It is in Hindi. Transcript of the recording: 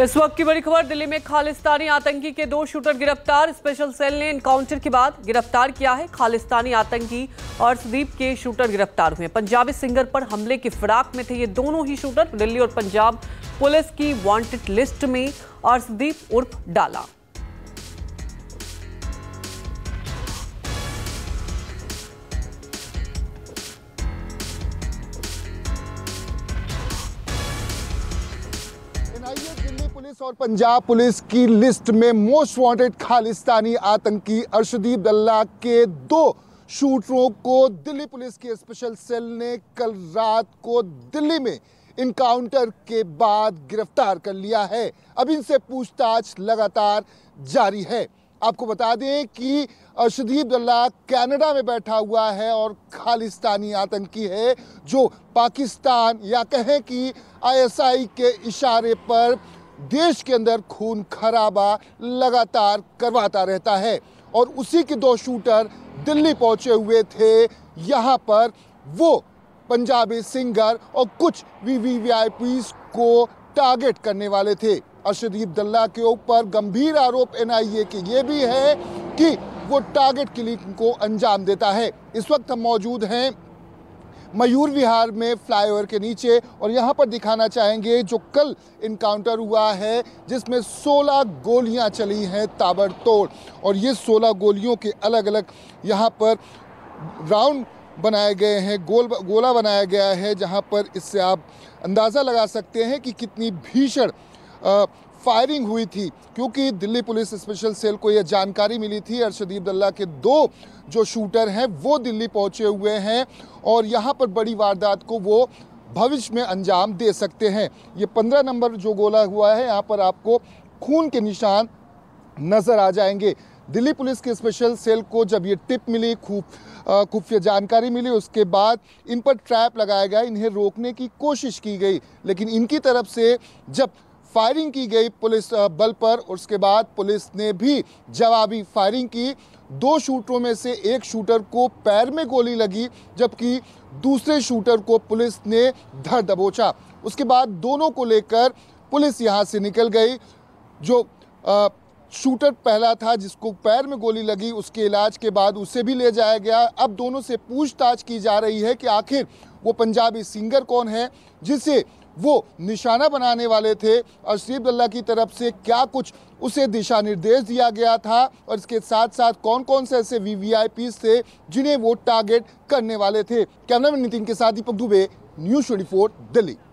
इस वक्त की बड़ी खबर दिल्ली में खालिस्तानी आतंकी के दो शूटर गिरफ्तार स्पेशल सेल ने इनकाउंटर के बाद गिरफ्तार किया है खालिस्तानी आतंकी और सुदीप के शूटर गिरफ्तार हुए पंजाबी सिंगर पर हमले की फिराक में थे ये दोनों ही शूटर दिल्ली और पंजाब पुलिस की वांटेड लिस्ट में अर्शदीप उर्फ डाला दिल्ली पुलिस और पंजाब पुलिस की लिस्ट में मोस्ट वांटेड खालिस्तानी आतंकी अर्शदीप दल्ला के दो शूटरों को दिल्ली पुलिस की स्पेशल सेल ने कल रात को दिल्ली में इनकाउंटर के बाद गिरफ्तार कर लिया है अब इनसे पूछताछ लगातार जारी है आपको बता दें कि अर्शदीप दल्ला कनाडा में बैठा हुआ है और खालिस्तानी आतंकी है जो पाकिस्तान या कहें कि आईएसआई के इशारे पर देश के अंदर खून खराबा लगातार करवाता रहता है और उसी के दो शूटर दिल्ली पहुंचे हुए थे यहां पर वो पंजाबी सिंगर और कुछ V V V I Ps को टारगेट करने वाले थे अशदीप दल्ला के ऊपर गंभीर आरोप एनआईए के ये भी है कि वो टारगेट किलिंग को अंजाम देता है इस वक्त हम मौजूद हैं मयूर विहार में फ्लाईओवर के नीचे और यहाँ पर दिखाना चाहेंगे जो कल इनकाउंटर हुआ है जिसमें 16 गोलियाँ चली हैं ताबड़तोड़ और ये 16 गोलियों के अलग अलग यहाँ पर राउंड बनाए गए हैं गोल गोला बनाया गया है जहाँ पर इससे आप अंदाज़ा लगा सकते हैं कि कितनी भीषण फायरिंग हुई थी क्योंकि दिल्ली पुलिस स्पेशल सेल को यह जानकारी मिली थी अर्शदीप दल्ला के दो जो शूटर हैं वो दिल्ली पहुंचे हुए हैं और यहाँ पर बड़ी वारदात को वो भविष्य में अंजाम दे सकते हैं ये पंद्रह नंबर जो गोला हुआ है यहाँ पर आपको खून के निशान नज़र आ जाएंगे दिल्ली पुलिस की स्पेशल सेल को जब ये टिप मिली खूब खुफिया जानकारी मिली उसके बाद इन पर ट्रैप लगाया गया इन्हें रोकने की कोशिश की गई लेकिन इनकी तरफ से जब फायरिंग की गई पुलिस बल पर उसके बाद पुलिस ने भी जवाबी फायरिंग की दो शूटरों में से एक शूटर को पैर में गोली लगी जबकि दूसरे शूटर को पुलिस ने धर दबोचा उसके बाद दोनों को लेकर पुलिस यहाँ से निकल गई जो आ, शूटर पहला था जिसको पैर में गोली लगी उसके इलाज के बाद उसे भी ले जाया गया अब दोनों से पूछताछ की जा रही है कि आखिर वो पंजाबी सिंगर कौन है जिसे वो निशाना बनाने वाले थे और सीब अल्लाह की तरफ से क्या कुछ उसे दिशा निर्देश दिया गया था और इसके साथ साथ कौन कौन से ऐसे वी वी आई पीज थे जिन्हें वो टारगेट करने वाले थे कैमरामैन नितिन के साथ दीपक दुबे न्यूज़ ट्वेंटी दिल्ली